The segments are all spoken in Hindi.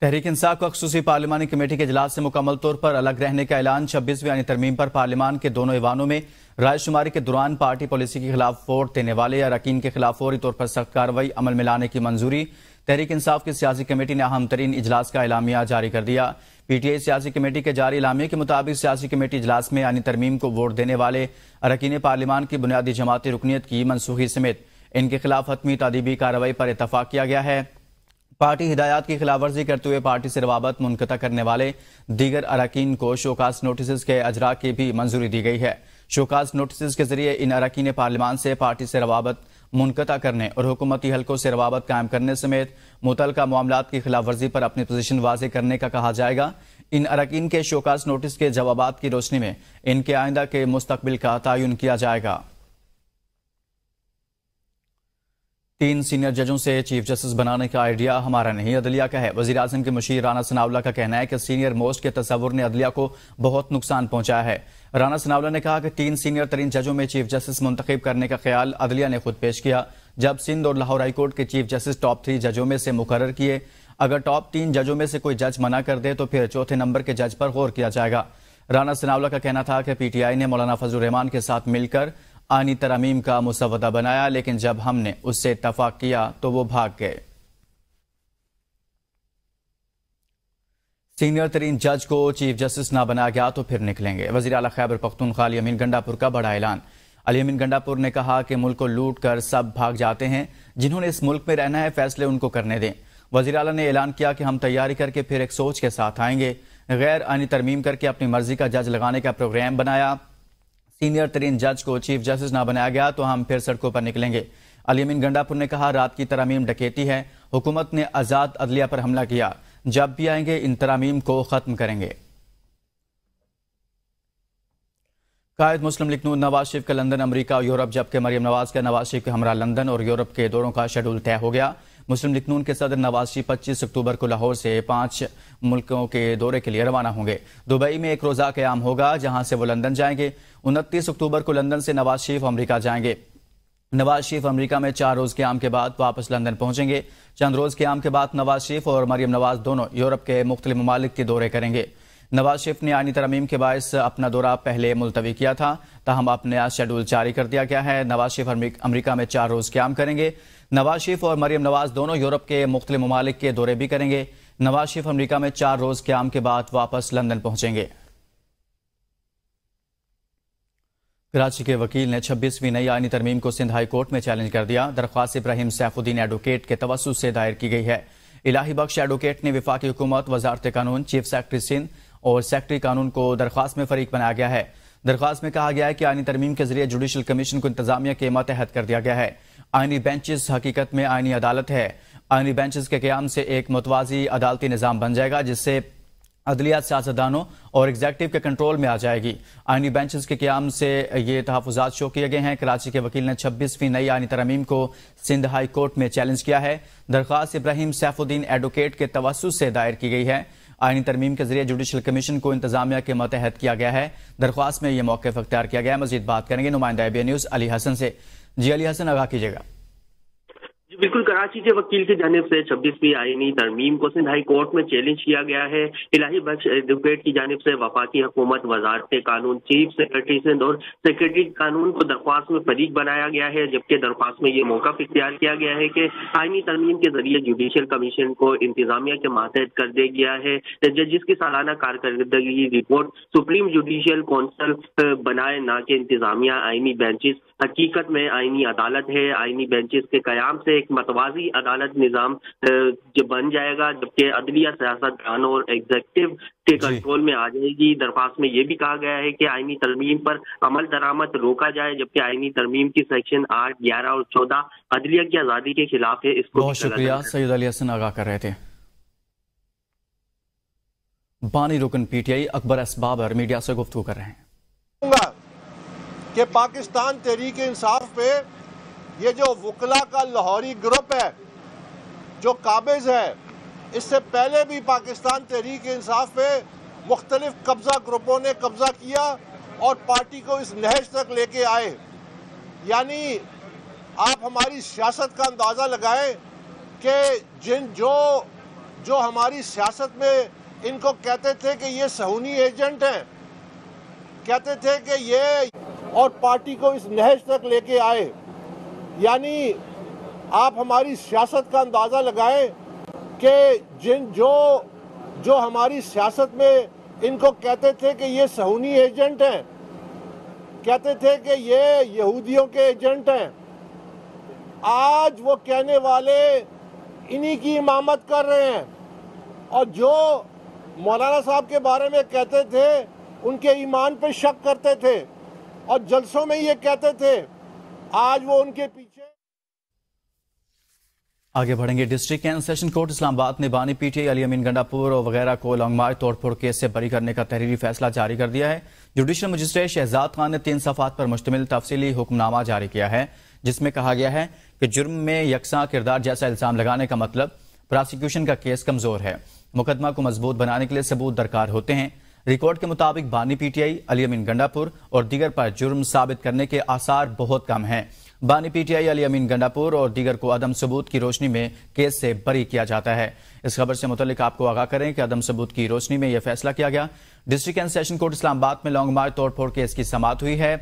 तहरीक इंसाफ को खसूसी पार्लिमानी कमेटी के अजलास से मुकम्मल तौर पर अलग रहने का ऐलान छब्बीसवीं यानी तरमीम पर पार्लिमान के दोनों ईवानों में रायशुमारी के दौरान पार्टी पॉलिसी के खिलाफ वोट देने वाले अरकान के खिलाफ फौरी तौर पर सख्त कार्रवाई अमल में लाने की मंजूरी तहरीक इंसाफ की सियासी कमेटी ने अहम तरीन इजलास का एलामिया जारी कर दिया पीटीआई सियासी कमेटी के जारी इलामिया के मुताबिक सियासी कमेटी इजलास में यानी तरमीम को वोट देने वाले अरकान पार्लिमान की बुनियादी जमाती रुकनीत की मनसूखी समेत इनके खिलाफ हतमी तदीबी कार्रवाई पर इतफाक किया गया है पार्टी हिदायत की खिलाफ वर्जी करते हुए पार्टी से रवाबत मुनकता करने वाले दीगर अरकान को शोकास नोटिस के अजरा की भी मंजूरी दी गई है शोकास नोटिस के जरिए इन अरकान पार्लियमान से पार्टी से रवाबत मुनकता करने और हुकूमती हलकों से रवाबत कायम करने समेत मुतल मामला की खिलाफ वर्जी पर अपनी पोजिशन वाजे करने का कहा जाएगा इन अरकान के शोकास नोटिस के जवाब की रोशनी में इनके आइंदा के मुस्तबिल का तयन किया जाएगा तीन सीनियर जजों से चीफ जस्टिस बनाने का आइडिया हमारा नहीं अदलिया का है वजीर आजम के मशीर राना सनावला का कहना है कि सीनियर मोस्ट के तस्वुर ने अदलिया को बहुत नुकसान पहुंचाया है राना सनावला ने कहा कि तीन सीनियर तरीन जजों में चीफ जस्टिस मुंतब करने का ख्याल अदलिया ने खुद पेश किया जब सिंध और लाहौर हाईकोर्ट के चीफ जस्टिस टॉप थ्री जजों में से मुकर किए अगर टॉप तीन जजों में से कोई जज मना कर दे तो फिर चौथे नंबर के जज पर गौर किया जाएगा राना सनावला का कहना था कि पीटीआई ने मौलाना फजल रहमान के साथ मिलकर आनी तरमीम का मुसवदा बनाया लेकिन जब हमने उससे इतफाक किया तो वो भाग गए सीनियर तरीन जज को चीफ जस्टिस ना बनाया गया तो फिर निकलेंगे वजी अला खैबर पख्तूनख्वा अमीन गंडापुर का बड़ा ऐलान अली अमीन गंडापुर ने कहा कि मुल्क को लूट कर सब भाग जाते हैं जिन्होंने इस मुल्क में रहना है फैसले उनको करने दें वजी अला ने ऐलान किया कि हम तैयारी करके फिर एक सोच के साथ आएंगे गैर आनी तरमीम करके अपनी मर्जी का जज लगाने का प्रोग्राम बनाया सीनियर तरीन जज को चीफ जस्टिस ना बनाया गया तो हम फिर सड़कों पर निकलेंगे अलीमिन गंडापुर ने कहा रात की तरामीम डकेती है हुकूमत ने आज़ाद अदलिया पर हमला किया जब भी आएंगे इन तरामीम को ख़त्म करेंगे कायद मुस्लिम लिखनू नवाज शरीफ का लंदन अमरीका और यूरोप जबकि मरियम नवाज का नवाज शरीफ का हमरा लंदन और यूरोप के दौरों का शेड्यूल तय हो गया मुस्लिम लीग नून के सदर नवाज शरीफ पच्चीस अक्टूबर को लाहौर से पांच मुल्कों के दौरे के लिए रवाना होंगे दुबई में एक रोजा क्याम होगा जहां से वो लंदन जाएंगे उनतीस अक्टूबर को लंदन से नवाज शरीफ अमरीका जाएंगे नवाज शरीफ अमरीका में चार रोज के आम के बाद वापस लंदन पहुंचेंगे चंद रोज के आम के बाद नवाज शरीफ और मरियम नवाज दोनों यूरोप के मुख्तलि ममालिक के दौरे करेंगे नवाज शरीफ ने आनी तरमीम के बायस अपना दौरा पहले मुलतवी किया था तहम अब नया शेड्यूल जारी कर दिया गया है नवाज शरीफ अमरीका में चार रोज क्याम करेंगे नवाज शरीफ और मरियम नवाज दोनों यूरोप के मुख्त ममालिक के दौरे भी करेंगे नवाज शरीफ अमरीका में चार रोज़ क्याम के बाद वापस लंदन पहुंचेंगे कराची के वकील ने 26वीं नई आयनी तरमीम को सिंध हाई कोर्ट में चैलेंज कर दिया दरख्वास्त इब्राहिम सैफुद्दीन एडवोकेट के तवसु से दायर की गई है इलाही बख्श एडवोकेट ने विफाकी हुकूमत वजारत कानून चीफ सेक्रेटरी सिंध और सेक्रेटरी कानून को दरख्वास्त में फरीक बनाया गया है दरख्वास्त में कहा गया है कि आईनी तरमीम के जरिए जुडिशल कमीशन को इंतजामिया के मातहत कर दिया गया है आईनी बेंचेस हकीकत में आईनी अदालत है आईनी बेंचेस के क्याम से एक मतवाजी अदालती निज़ाम बन जाएगा जिससे अदलियात सियासतदानों और एग्जैक्टिव के कंट्रोल में आ जाएगी आईनी बेंचेस के क्याम से ये तहफात शो किए गए हैं कराची के वकील ने छब्बीसवीं नई आईनी तरमीम को सिंध हाई कोर्ट में चैलेंज किया है दरख्वास्त इब्राहिम सैफुद्दीन एडवोकेट के तवसु से दायर की गई है आइनी तरमीम के जरिए जुडिशल कमीशन को इंतजामिया के मतहत किया गया है दरख्वास्त में यह मौके अख्तियार किया गया है मजीद बात करेंगे नुमाइंदा A B news Ali Hasan से जी अली हसन आगा कीजिएगा बिल्कुल कराची के वकील की जानब से छब्बीसवीं आइनी तरमीम को सिंध हाई कोर्ट में चैलेंज किया गया है इलाही बख्श एडवोकेट की जानब से वफाकी हुकूमत वजारत कानून चीफ सेक्रेटरी सिंध और सेक्रेटरी कानून को दरख्वास्त में फरीक बनाया गया है जबकि दरख्वास्त में ये मौका इख्तियार किया गया है कि आइनी तरमीम के जरिए जुडिशियल कमीशन को इंतजामिया के मातहत कर दिया गया है जजिस की सालाना कारकर्दगी रिपोर्ट सुप्रीम जुडिशियल कौंसल बनाए ना कि इंतजामिया आइनी बेंचेस हकीकत में आइनी अदालत है आइनी बेंचेस के क्याम से एक मतवाजी अदालत निज़ाम जो बन जाएगा जबकि अदलिया सियासतदान और एग्जेक्टिव के कंट्रोल में आ जाएगी दरख्वास्त में ये भी कहा गया है कि आइनी तरमीम पर अमल दरामद रोका जाए जबकि आइनी तरमीम की सेक्शन आठ ग्यारह और चौदह अदलिया की आज़ादी के खिलाफ है इसको बहुत शुक्रिया सैद अली हसन आगाह कर रहे थे बानी रुकन पीटीआई अकबर असबाबर मीडिया से गुफ्तु कर रहे हैं कि पाकिस्तान तहरीक इंसाफ पे ये जो वकला का लाहौरी ग्रुप है जो काबिज है इससे पहले भी पाकिस्तान तहरीक इंसाफ पे मुख्तलिफ कब्ज़ा ग्रुपों ने कब्ज़ा किया और पार्टी को इस नहज तक लेके आए यानी आप हमारी सियासत का अंदाज़ा लगाएं कि जिन जो जो हमारी सियासत में इनको कहते थे कि ये सहूनी एजेंट हैं कहते थे कि ये और पार्टी को इस नहज तक लेके आए यानी आप हमारी सियासत का अंदाज़ा लगाएं कि जिन जो जो हमारी सियासत में इनको कहते थे कि ये सहूनी एजेंट हैं कहते थे कि ये यहूदियों के एजेंट हैं आज वो कहने वाले इन्हीं की इमामत कर रहे हैं और जो मौलाना साहब के बारे में कहते थे उनके ईमान पे शक करते थे और जलसों में ये कहते थे आज वो उनके पीछे आगे बढ़ेंगे district and session court Islamabad ने बानी पीटीआई अली अमीन गंडापुर और वगैरह को मार्च तोड़फोड़ केस से बरी करने का तहरीरी फैसला जारी कर दिया है जुडिशल मजिस्ट्रेट शहजाद खान ने तीन सफात पर मुश्तमिल तफसीली हुक्मनामा जारी किया है जिसमें कहा गया है कि जुर्म में यकसा किरदार जैसा इल्ज़ाम लगाने का मतलब प्रोसिक्यूशन का केस कमज़ोर है मुकदमा को मजबूत बनाने के लिए सबूत दरकार होते हैं रिकॉर्ड के मुताबिक बानी पीटीआई अली अमीन गंडापुर और दीगर पर जुर्म साबित करने के आसार बहुत कम हैं बानी पीटीआई अली अमीन गंडापुर और दीगर को अदम सबूत की रोशनी में केस से बरी किया जाता है इस खबर से मुतलिक आपको आगाह करें कि अदम सबूत की रोशनी में यह फैसला किया गया district and session court Islamabad में लॉन्ग मार्च तोड़फोड़ केस की समाप्त हुई है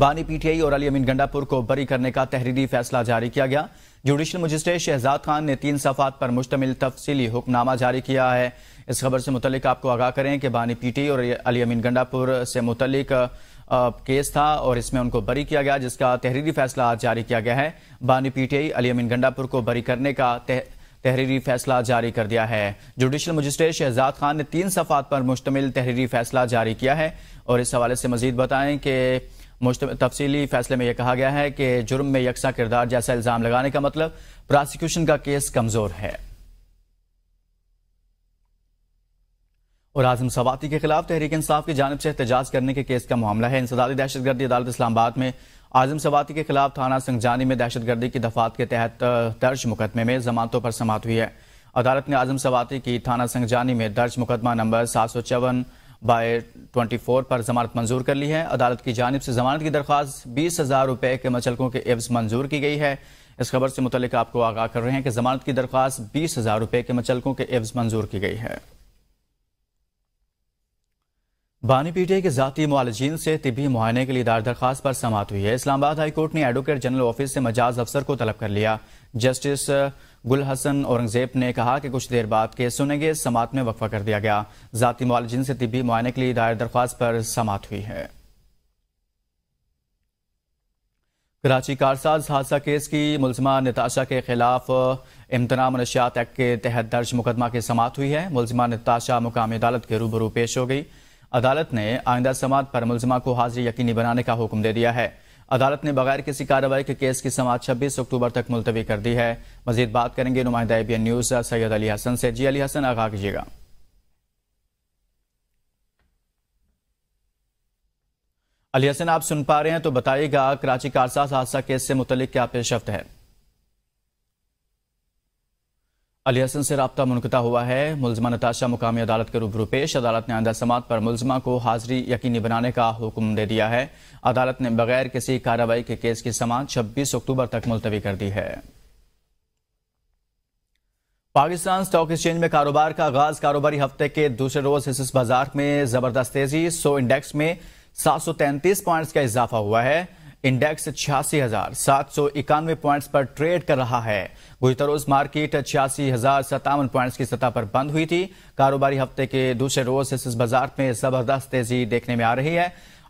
बानी पीटीआई और अली अमीन गंडापुर को बरी करने का तहरीरी फैसला जारी किया गया जुडिशल मजिस्ट्रेट शहजाद खान ने तीन सफात पर मुश्तमिल तफसीली हुक्मनामा जारी किया है इस खबर से मुतलिक आपको आगाह करें कि बानी पीटीआई और अली अमीन गंडापुर से मुतलिक केस था और इसमें उनको बरी किया गया जिसका तहरीरी फैसला आज जारी किया गया है बानी पीटीआई अली अमीन गंडापुर को बरी करने का तह, तहरीरी फैसला जारी कर दिया है जुडिशल मजिस्ट्रेट शहजाद खान ने तीन सफात पर मुश्तमिल तहरीरी फैसला जारी किया है और इस हवाले से मजीद बताएं कि तफसीली फैसले में यह कहा गया है कि जुर्म में यकसा किरदार जैसा इल्ज़ाम लगाने का मतलब प्रोसिक्यूशन का केस कमज़ोर है और आजम सवाती के खिलाफ तहरीक इंसाफ की जानब से एहतजाज करने के केस का मामला है इंसदादी दहशतगर्दी अदालत इस्लामाबाद में आजम सवाती के खिलाफ थाना संगजानी में दहशतगर्दी की दफात के तहत दर्ज मुकदमे में जमानतों पर समाप्त हुई है अदालत ने आजम सवाती की थाना संगजानी में दर्ज मुकदमा नंबर सात सौ चौवन बाय ट्वेंटी फोर पर जमानत मंजूर कर ली है अदालत की जानब से जमानत की दरख्वास्त बीस हज़ार रुपये के मचलकों के एवज मंजूर की गई है इस खबर से मुतलिक आपको आगाह कर रहे हैं कि जमानत की दरख्वास्त बीस हज़ार रुपये के मचलकों के एवज मंजूर की गई है बानी पीटीआई के जाती मालजीन से तिबी मुआयने के लिए दायर दरखास्त पर समाप्त हुई है इस्लामाबाद हाईकोर्ट ने एडवोकेट जनरल ऑफिस से मजाज अफसर को तलब कर लिया जस्टिस गुल हसन औरंगजेब ने कहा कि कुछ देर बाद केस सुनेंगे समात में वक्फा कर दिया गया जाती मालजीन से तिबी मुआयने के लिए दायर दरख्वास्त पर समाप्त हुई है कराची कारसाज हादसा केस की मुलजमा नताशा के खिलाफ इम्तना मनशियात एक्ट के तहत दर्ज मुकदमा की समात हुई है मुलजमा नताशा मुकामी अदालत के रूबरू पेश हो गई अदालत ने आइंदा समात पर मुलजमा को हाजिर यकीनी बनाने का हुक्म दे दिया है अदालत ने बगैर किसी कार्रवाई के केस की समात छब्बीस अक्टूबर तक मुलतवी कर दी है मजीद बात करेंगे नुमाइंदा ए न्यूज सैयद अली हसन से जी अली हसन आगाह कीजिएगा अली हसन आप सुन पा रहे हैं तो बताइएगा कराची कारसाज हादसा केस से मुतलिक क्या पेशरफ है अली हसन से रबता मुनकता हुआ है मुलजमा नताशा मुकामी अदालत के रूबरू पेश अदालत ने आंदा समात पर मुलजमा को हाजिरी यकीनी बनाने का हुक्म दे दिया है अदालत ने बगैर किसी कार्रवाई के केस की समात छब्बीस अक्टूबर तक मुलतवी कर दी है पाकिस्तान स्टॉक एक्सचेंज में कारोबार का आगाज कारोबारी हफ्ते के दूसरे रोज हिस्स बाजार में जबरदस्त तेजी सो इंडेक्स में सात सौ तैंतीस पॉइंट्स का इजाफा हुआ है इंडेक्स छियासी हजार सात सौ इक्यानवे प्वाइंट्स पर ट्रेड कर रहा है गुजतर रोज मार्केट छियासी हजार सत्तावन प्वाइंट्स की सतह पर बंद हुई थी कारोबारी हफ्ते के दूसरे रोज इस बाजार में जबरदस्त तेजी देखने में आ रही है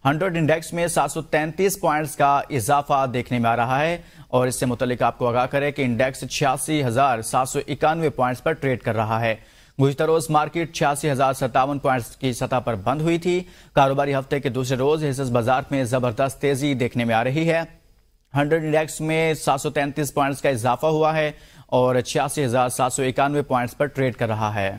हंड्रेड इंडेक्स में 733 पॉइंट्स का इजाफा देखने में आ रहा है और इससे मुतलिक आपको आगाह करें कि इंडेक्स छियासी हजार सात सौ इक्यानवे पॉइंट्स पर ट्रेड कर रहा है गुजतर रोज मार्केट छियासी हजार सत्तावन प्वाइंट की सतह पर बंद हुई थी कारोबारी हफ्ते के दूसरे रोज हिस्स बाजार में जबरदस्त तेजी देखने में आ रही है हंड्रेड इंडेक्स में तैंतीस पॉइंट्स का इजाफा हुआ है और छियासी हजार सात सौ इक्यानवे पॉइंट्स पर ट्रेड कर रहा है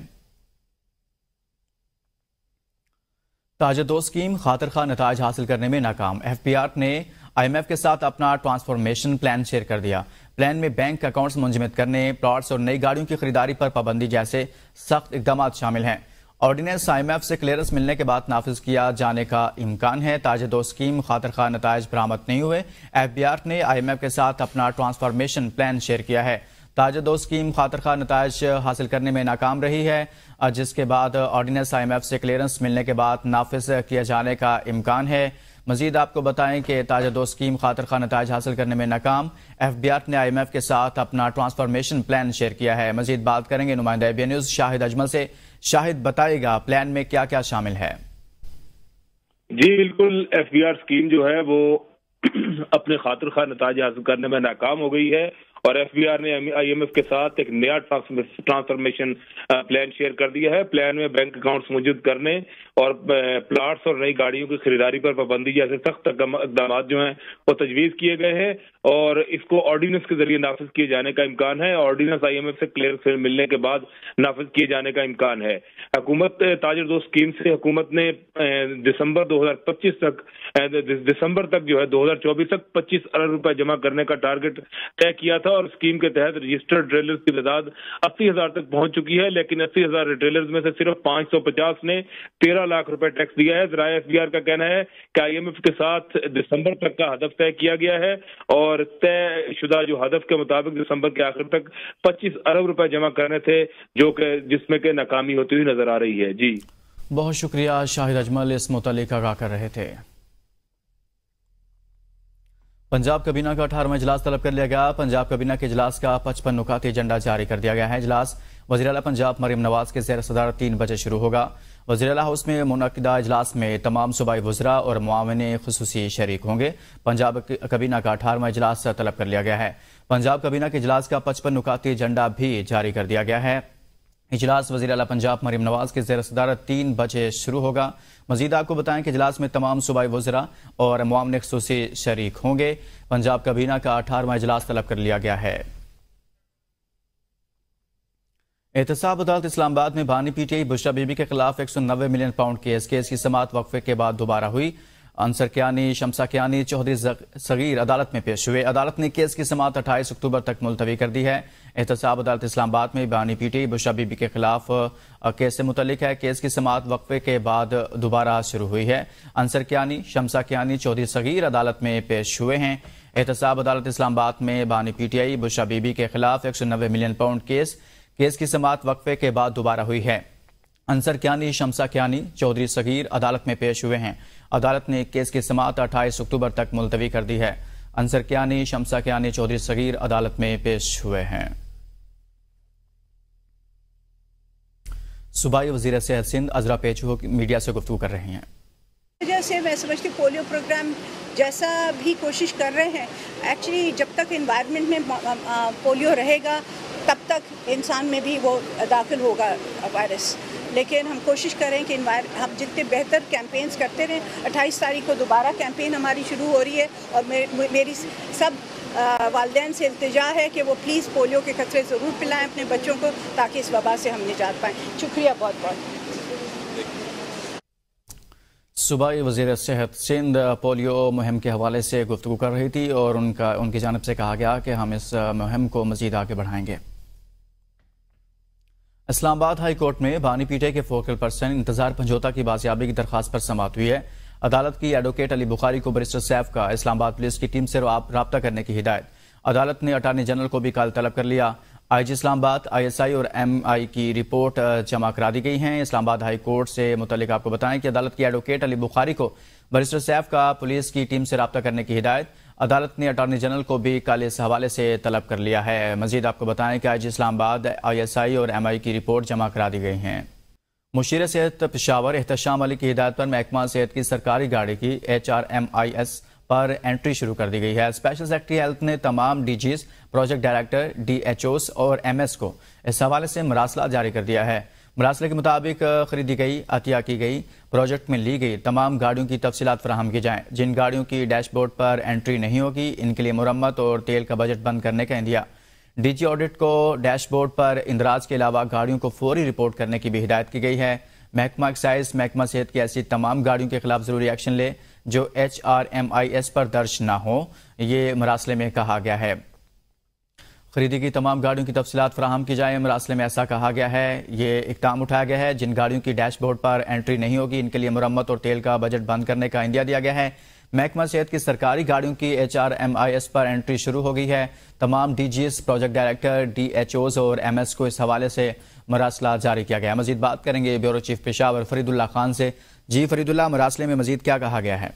दो स्कीम खातर खा नतज हासिल करने में नाकाम आर ने आईएमएफ के साथ अपना ट्रांसफॉर्मेशन प्लान शेयर कर दिया प्लान में बैंक अकाउंट्स मुंजमद करने प्लॉट्स और नई गाड़ियों की खरीदारी पर पाबंदी जैसे सख्त इकदाम शामिल हैं ऑर्डिनेंस आईएमएफ से क्लियरेंस मिलने के बाद नाफिज किया जाने का इम्कान है ताजे दो स्कीम खातर खा नतज बरामद नहीं हुए एफबीआर ने आईएमएफ के साथ अपना ट्रांसफॉर्मेशन प्लान शेयर किया है ताजा दो स्कीम खातर खा नतज हासिल करने में नाकाम रही है जिसके बाद ऑर्डिनेंस आईएमएफ से क्लियरेंस मिलने के बाद नाफिज किए जाने का इम्कान है मजीद आपको बताएं कि ताजा दो स्कीम खातर खा नतज हासिल करने में नाकाम एफ बी आर ने आई एम एफ के साथ अपना ट्रांसफॉर्मेशन प्लान शेयर किया है मजीद बात करेंगे नुमाइंदा एबिया न्यूज शाहिद अजमल से शाहिद बताएगा प्लान में क्या क्या शामिल है जी बिल्कुल एफ बी आर स्कीम जो है वो अपने खातर खान नतज हासिल करने में नाकाम हो गई है और एफ ने आईएमएफ के साथ एक नया ट्रांसफॉर्मेशन प्लान शेयर कर दिया है प्लान में बैंक अकाउंट्स मौजूद करने और प्लाट्स और नई गाड़ियों की खरीदारी पर पाबंदी जैसे सख्त इकदाम जो हैं वो तजवीज़ किए गए हैं और इसको ऑर्डिनेंस के जरिए नाफिज किए जाने का इम्कान है ऑर्डिनेंस आई एम एफ से क्लियर मिलने के बाद नाफिज किए जाने का इम्कान है हकूमत ताजर दो स्कीम से हकूमत ने दिसंबर 2025 तक दिसंबर तक जो है 2024 तक 25 अरब रुपए जमा करने का टारगेट तय किया था और स्कीम के तहत रजिस्टर्ड ट्रेलर्स की तादाद अस्सी हजार तक पहुंच चुकी है लेकिन अस्सी हजार रिटेलर्स में से सिर्फ पचास ने तेरह लाख रुपए टैक्स दिया है जरा एफ का कहना है कि एफ के साथ दिसंबर तक का हदफ तय किया गया है और और तय शुदा जो हदफ के मुताबिक दिसंबर के आखिर तक 25 अरब रुपए जमा करने थे जो कि जिसमें के नाकामी होती हुई नजर आ रही है जी बहुत शुक्रिया शाहिद अजमल इस मुतल आगा कर रहे थे पंजाब कबीना का अठारहवा इजलास तलब कर लिया गया पंजाब कबीना के इजलास का पचपन नुकाती एजेंडा जारी कर दिया गया है इजलास वजी अला पंजाब मरीम नवाज के जैर सदार तीन बजे शुरू होगा वजी अला हाउस में मुनदा अजलास में तमाम सूबाई वजरा और मावन खसूसी शरीक होंगे पंजाब कबीना का अठारवा अजलास तलब कर लिया गया है पंजाब कबीना के अजलास का पचपन नुकाती एजेंडा भी जारी कर दिया गया है इजलास वजी अला पंजाब मरीम नवाज के जैर सदारत तीन बजे शुरू होगा मजीद आपको बताएं कि इजलास में तमाम सूबाई वजरा और मामले खसूसी शरीक होंगे पंजाब कबीना का अठारवा अजलास तलब कर लिया गया है एहतसाब अदालत इस्लामाबाद में बानी पीटीआई बुशा बीबी के खिलाफ एक सौ नब्बे मिलियन पाउंड केस केस की समात वक्फे के बाद दोबारा हुई अंसर क्यानी शमसा क्यानी चौधरी सगीर अदालत में पेश हुए अदालत ने केस की समात अट्ठाईस अक्टूबर तक मुलतवी कर दी है एहतसाब अदालत इस्लामाबाद में बानी पीटी बुशा बीबी के खिलाफ केस से मुतलिक है केस की समात वक्फे के बाद दोबारा शुरू हुई है अंसर क्यानी शमसा क्यानी चौधरी सगीर अदालत में पेश हुए हैं एहतसाब अदालत इस्लामाबाद में बानी पीटीआई बुशा बीबी के खिलाफ एक सौ नब्बे मिलियन पाउंड केस केस की समात वक्फे के बाद दोबारा हुई है अंसर क्यानी शमसा क्यानी चौधरी सगीर अदालत में पेश हुए हैं अदालत ने केस की समात अट्ठाईस अक्टूबर तक मुलतवी कर दी है अंसर क्यानी शमसा क्यानी चौधरी सगीर अदालत में पेश हुए हैं सुबह वजीर सेहत सिंध अजरा पेचू मीडिया से गुफ्तू कर रही हैं वजह से मैं समझती हूँ पोलियो प्रोग्राम जैसा भी कोशिश कर रहे हैं एक्चुअली जब तक इन्वायरमेंट में पोलियो रहेगा तब तक इंसान में भी वो दाखिल होगा वायरस लेकिन हम कोशिश करें कि हम जितने बेहतर कैंपेन्स करते रहें 28 तारीख को दोबारा कैंपेन हमारी शुरू हो रही है और मे, मे, मेरी सब वालदे से अल्तजा है कि वो प्लीज़ पोलियो के खतरे ज़रूर पिलाएं अपने बच्चों को ताकि इस वबा से हम निजात पाएँ शुक्रिया बहुत बहुत सूबाई वजीर सेहत सिंध पोलियो मुहिम के हवाले से गुफ्तु कर रही थी और उनका उनकी जानब से कहा गया कि हम इस मुहिम को मजीद आगे बढ़ाएंगे इस्लामाबाद हाई कोर्ट में बानी पीटे के फोकल पर्सन इंतजार पंजोता की बाजियाबी की दरखास्त पर समाप्त हुई है अदालत की एडवोकेट अली बुखारी को बरिस्टर सैफ का इस्लामाबाद पुलिस की टीम से रबता करने की हिदायत अदालत ने अटार्नी जनरल को भी कल तलब कर लिया आई जी इस्लामाबाद आई एस आई और एम आई की रिपोर्ट जमा करा दी गई है इस्लामाबाद हाई कोर्ट से मुतलिक आपको बताएं कि अदालत की एडवोकेट अली बुखारी को बरिस्टर सैफ का पुलिस की टीम से रबता करने की हिदायत अदालत ने अटॉर्नी जनरल को भी कल इस हवाले से तलब कर लिया है मजीद आपको बताएं कि आज इस्लामाबाद आईएसआई और एमआई की रिपोर्ट जमा करा दी गई हैं मुशीर सेहत पेशावर एहतशाम अली की हिदायत पर महकमा सेहत की सरकारी गाड़ी की H R M I S पर एंट्री शुरू कर दी गई है स्पेशल सेक्रेटरी हेल्थ ने तमाम DGs project director D H Os और एम एस को इस हवाले से मरासला जारी कर दिया है मुलासले के मुताबिक खरीदी गई अतिया की गई प्रोजेक्ट में ली गई तमाम गाड़ियों की तफसीत फराहम की जाए जिन गाड़ियों की डैशबोर्ड पर एंट्री नहीं होगी इनके लिए मुरम्मत और तेल का बजट बंद करने का इंदिया डीजी ऑडिट को डैशबोर्ड पर इंदराज के अलावा गाड़ियों को फौरी रिपोर्ट करने की भी हिदायत की गई है महकमा एक्साइज महकमा सेहत की ऐसी तमाम गाड़ियों के खिलाफ जरूरी एक्शन ले जो H R M I S पर दर्ज ना हो ये मरासले में कहा गया है खरीदी की तमाम गाड़ियों की तफसीत फ्राहम की जाए मरासले में ऐसा कहा गया है ये इकदाम उठाया गया है जिन गाड़ियों की डैशबोर्ड पर एंट्री नहीं होगी इनके लिए मरम्मत और तेल का बजट बंद करने का इंडिया दिया गया है महकमा सेहत की सरकारी गाड़ियों की H R M I S पर एंट्री शुरू हो गई है तमाम D G S project director D H Os और एम एस को इस हवाले से मरासला जारी किया गया मजीद बात करेंगे ब्यूरो चीफ पेशावर फरीदुल्ला खान से जी फरीदुल्ला मरासले में मजीद क्या कहा गया है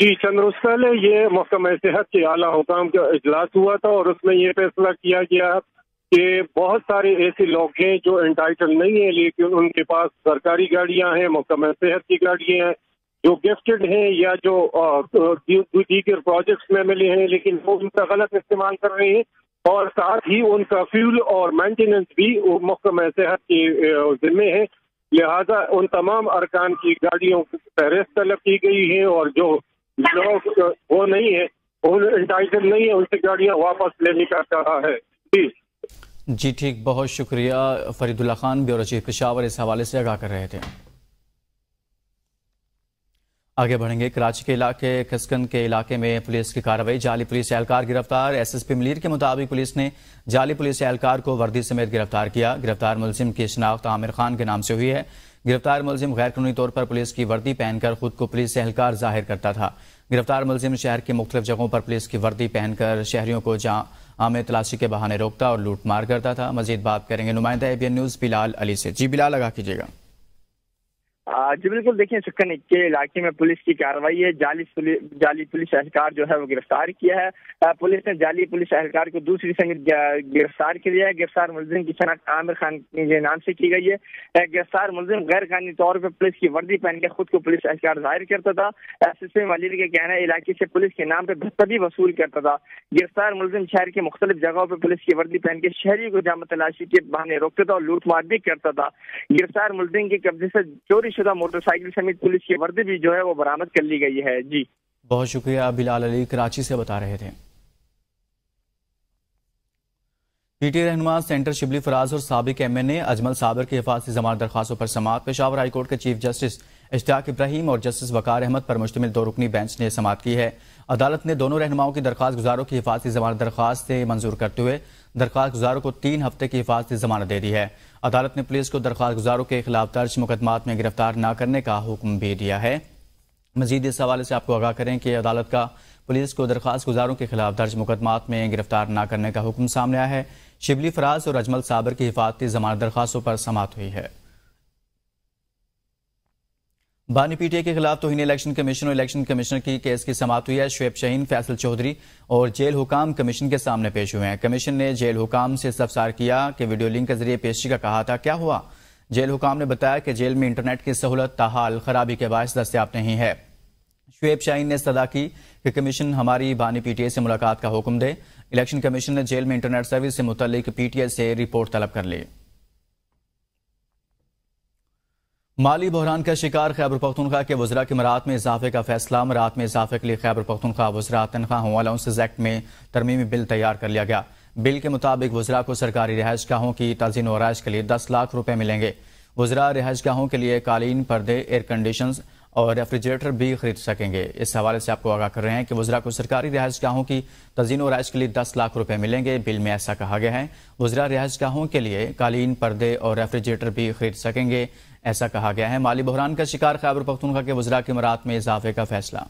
जी चंद रोज पहले ये मौसम सेहत के आला हुकाम का इजलास हुआ था और उसमें ये फैसला किया गया कि बहुत सारे ऐसे लोग हैं जो इंटाइटल नहीं है लेकिन उनके पास सरकारी गाड़ियां हैं मौसम सेहत की गाड़ियां हैं जो गिफ्टेड हैं या जो दीगर प्रोजेक्ट्स में मिले हैं लेकिन वो उनका गलत इस्तेमाल कर रहे हैं और साथ ही उनका फ्यूल और मेंटेनेंस भी मौसम सेहत के जिम्मे है लिहाजा उन तमाम अरकान की गाड़ियों की फहरिस्त तलब की गई है और जो लोग तो वो नहीं है इंटाइटल नहीं है उनसे गाड़ियां वापस लेने का चाह है जी जी ठीक बहुत शुक्रिया फरीदुल्ला खान ब्यूरो चीफ पिशावर इस हवाले से आगाह कर रहे थे आगे बढ़ेंगे कराची के इलाके खिसकंद के इलाके में पुलिस की कार्रवाई जाली पुलिस एहलकार गिरफ्तार एसएसपी मलिर के मुताबिक पुलिस ने जाली पुलिस एहलकार को वर्दी समेत गिरफ्तार किया गिरफ्तार मुलजिम की शिनाख्त आमिर खान के नाम से हुई है गिरफ्तार मुलिम गैर कानूनी तौर पर पुलिस की वर्दी पहनकर खुद को पुलिस से एहलकार जाहिर करता था गिरफ्तार मुलिम शहर की मुख्तु जगहों पर पुलिस की वर्दी पहनकर शहरियों को जहाँ आम तलाशी के बहाने रोकता और लूट मार करता था मजीद बात करेंगे नुमाइंदा A B N news Bilal Ali से जी बिलाल लगा कीजिएगा जी बिल्कुल देखिए सुखन के इलाके में पुलिस की कार्रवाई है जाली पुलिस जाली पुलिस एहलकार जो है वो गिरफ्तार किया है पुलिस ने जाली पुलिस एहलकार को दूसरी संगत गिरफ्तार किया है गिरफ्तार मुलजिम की शनाख्त आमिर खान के नाम से की गई है गिरफ्तार मुलजिम गैर कानूनी तौर पर पुलिस की वर्दी पहन के खुद को पुलिस एहलकार जाहिर करता था एस एस पी मलिर का कहना है इलाके से पुलिस के नाम पर भत्ता भी वसूल करता था गिरफ्तार मुलजिम शहर की मुख्तलिफ जगहों पर पुलिस की वर्दी पहन के शहरी को जाम तलाशी के बहाने रोकता था और लूटमार भी करता था गिरफ्तार मुलजिम के कब्जे से चोरी शुदा मोटरसाइकिल समेत पुलिस की वर्दी भी जो है वो बरामद कर ली गई है जी बहुत शुक्रिया बिलाल अली कराची से बता रहे थे पीटी रहनुमा सेंटर शिबली फराज और सबक एमएनए अजमल साबर की हिफाजती जमानत दरखास्तों पर समाप्त पेशावर हाईकोर्ट के चीफ जस्टिस इश्ताक इब्राहिम और जस्टिस वकार अहमद पर मुश्तमिल दो रुकनी बेंच ने समाप्त की है अदालत ने दोनों रहनुमाओं की दरख्वास्त गुजारों की हिफाजती जमानत दरख्वास्त मंजूर करते हुए दरख्वास्त गुजारों को तीन हफ्ते की हिफाजती जमानत दे दी है अदालत ने पुलिस को दरख्वास्त गुजारों के खिलाफ दर्ज मुकदमात में गिरफ्तार न करने का हुक्म भी दिया है मजीद इस हवाले से आपको आगाह करें कि अदालत का पुलिस को दरख्वास्त गुजारों के खिलाफ दर्ज मुकदमा में गिरफ्तार न करने का हुक्म सामने आया है शिबली फराज और अजमल साबर की हिफाजती जमानत दरख्वास्तों पर समाप्त हुई है बानी पीटीए के खिलाफ तोहन इलेक्शन कमीशन और इलेक्शन कमीशनर की केस की समाप्त हुई है शुएब शहीन फैसल चौधरी और जेल हुकाम कमीशन के सामने पेश हुए हैं कमीशन ने जेल हुकाम से सफसार किया कि वीडियो लिंक के जरिए पेशी का कहा था क्या हुआ जेल हुकाम ने बताया कि जेल में इंटरनेट की सहूलत ताहाल खराबी के बायस दस्तियाब नहीं है शुएब शाहीन ने सदा की कि कमीशन हमारी बानी पीटीए से मुलाकात का हुक्म दे इलेक्शन कमीशन ने जेल में इंटरनेट सर्विस से मुतल पीटीए से रिपोर्ट तलब कर ली माली बहरान का शिकार खैबर पखतनखा के वजरा के मरात में इजाफे का फैसला मरात में इजाफे के लिए खैबर पख्तनख्वा वजरा तनख्वाह अलाउंसेज एक्ट में तरमीमी बिल तैयार कर लिया गया बिल के मुताबिक वजरा को सरकारी गाहों की तजीन वराइश के लिए दस लाख रुपये मिलेंगे वजरा गाहों के लिए कालीन पर्दे एयर कंडीशन और रेफ्रिजरेटर भी खरीद सकेंगे इस हवाले से आपको आगाह कर रहे हैं कि वजरा को सरकारी गाहों की तजीन वराइश के लिए दस लाख रुपए मिलेंगे बिल में ऐसा कहा गया है वजरा गाहों के लिए कालीन पर्दे और रेफ्रिजरेटर भी खरीद सकेंगे ऐसा कहा गया है माली बहरान का शिकार खैबर पख्तुनखा के वजरा के मरात में इजाफे का फैसला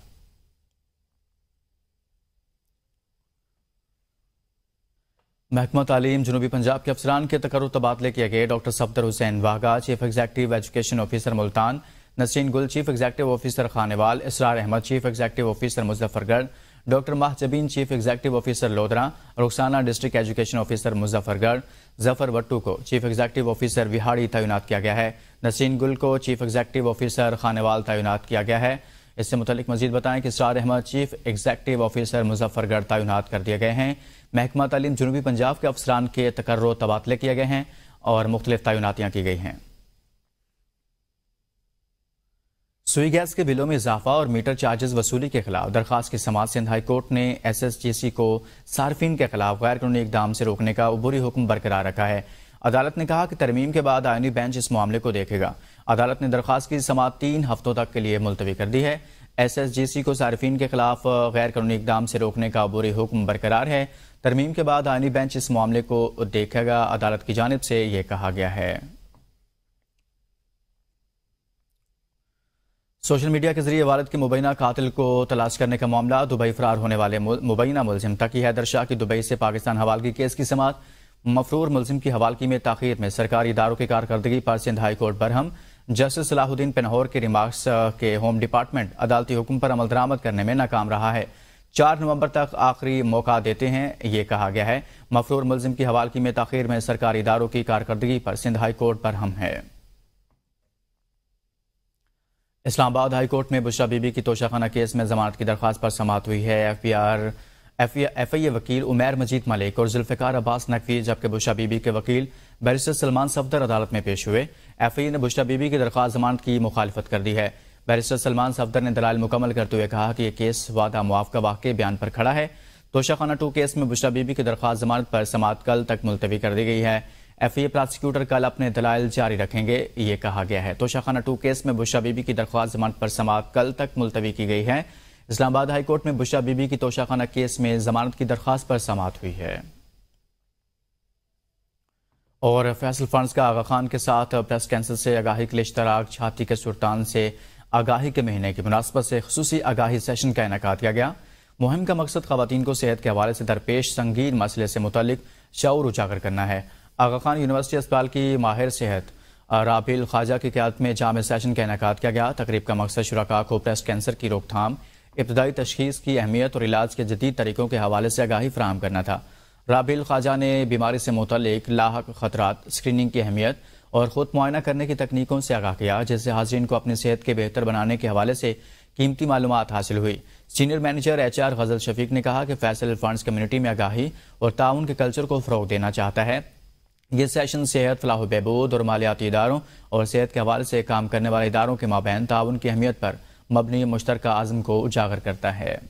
महकमा तालीम जनूबी पंजाब के अफसरान के तकर तबादले किए गए doctor Safdar Hussain Wagha chief executive education officer Multan Naseen Gul chief executive officer Khanewal Israr Ahmed chief executive officer Muzaffargarh doctor Mahjabeen chief executive officer Lodhran Rukhsana district education officer Muzaffargarh Zafar Wattoo को चीफ एग्जैक्टिव ऑफिसर विहाड़ी तैनात किया गया है नसीन गुल को चीफ एग्जैक्टिव ऑफिसर खानेवाल तैनात किया गया है इससे मुतलिक मजीद बताएं कि सार Ahmed chief executive officer Muzaffargarh तैनात कर दिए गए हैं महकमा तालीम जनूबी पंजाब के अफसरान के तकर्र तबादले किए गए हैं और मुख्तलिफ तैनातियाँ की गई हैं सुई गैस के बिलों में इजाफा और मीटर चार्जेस वसूली के खिलाफ दरखास्त की समाज सिंध हाई कोर्ट ने एस एस जी सी को सार्फिन के खिलाफ गैर कानूनी इकदाम से रोकने का उबूरी हुक्म बरकरार रखा है अदालत ने कहा कि तरमीम के बाद आयनी बेंच इस मामले को देखेगा अदालत ने दरखास्त की समाज तीन हफ्तों तक के लिए मुलतवी कर दी है एस एस जी सी को सार्फिन के खिलाफ गैर कानूनी इकदाम से रोकने का अबूरी हुक्म बरकरार है तरमीम के बाद आयनी बेंच इस मामले को देखेगा अदालत की जानब से यह कहा गया है सोशल मीडिया के जरिए वालद के मुबैना कातिल को तलाश करने का मामला दुबई फरार होने वाले मुबैना मुलजिम तकी हैदर शाह की दुबई से पाकिस्तान हवालगी केस की समात मफरूर मुलजिम की हवालगी में ताखिर में सरकारी इदारों की कारकर्दगी पर सिंध हाईकोर्ट बरहम जस्टिस सलाहुद्दीन पिनहोर के रिमार्क्स के होम डिपार्टमेंट अदालती हुक्म पर अमल दरामद करने में नाकाम रहा है चार नवंबर तक आखिरी मौका देते हैं ये कहा गया है मफरूर मुलजिम की हवालगी में ताखिर में सरकारी इदारों की कारकर्दगी पर सिंध हाईकोर्ट बरहम है इस्लामाबाद हाई कोर्ट में बुशरा बीबी की तोशाखाना केस में जमानत की दरख्वास्त पर समात हुई है F P R F I A वकील उमैर मजीद मलिक और जुल्फ़िकार अब्बास नकवी जबकि बुशरा बीबी के वकील बैरिस्टर सलमान सफदर अदालत में पेश हुए एफ आई ए ने बुशरा बीबी की दरख्वास्त जमानत की मुखालफत कर दी है बैरिस्टर सलमान सफदर ने दलाल मुकम्मल करते हुए कहा कि यह केस वादा मुआफ का वाक़ बयान पर खड़ा है तोशाखाना टू केस में बुशरा बीबी की दरख्वास्त जमानत पर समात कल तक मुलतवी कर दी गई है ए प्रोसिक्यूटर कल अपने दलाल जारी रखेंगे ये कहा गया है तोशाखाना टू केस में बुशा बीबी की दरख्वास्त जमानत पर समाप्त कल तक मुलतवी की गई है इस्लामाबाद हाईकोर्ट में बुशा बीबी की तोशाखाना केस में जमानत की दरख्वास्त पर समाप्त हुई है और फैसल फंड्स का आगा खान के साथ प्रेस कैंसिल से आगाही के लिए इश्तराक छाती के सुल्तान से आगाही के महीने की मुनासबत से खसूसी आगाही सेशन का इनका किया गया मुहिम का मकसद खातन को सेहत के हवाले से दरपेश संगीन मसले से मुतल शौर उजागर करना है आगा खान यूनिवर्सिटी अस्पताल की माहिर सेहत राबिल ख्वाजा की क्यादत में जाम सेशन का इनका किया गया तकरीब का मकसद शुरा को ब्रेस्ट कैंसर की रोकथाम इब्तदाई तशीस की अहमियत और इलाज के जदीद तरीकों के हवाले से आगाही फ्राहम करना था राबिल ख्वाजा ने बीमारी से मुतलिक लाक खतरा स्क्रीनिंग की अहमियत और ख़ुद मुआयना करने की तकनीकों से आगाह किया जिससे हाजरीन को अपनी सेहत के बेहतर बनाने के हवाले से कीमती मालूम हासिल हुई सीनियर मैनेजर एच आर गजल शफीक ने कहा कि फैसल फंड्स कम्युनिटी में आगाही और ताउन के कल्चर को फ़रोग देना चाहता है ये सेशन सेहत फलाह बहबूद और मालियाती इदारों और सेहत के हवाले से काम करने वाले इदारों के माबेन ताउन की अहमियत पर मबनी मुश्तर आज़म को उजागर करता है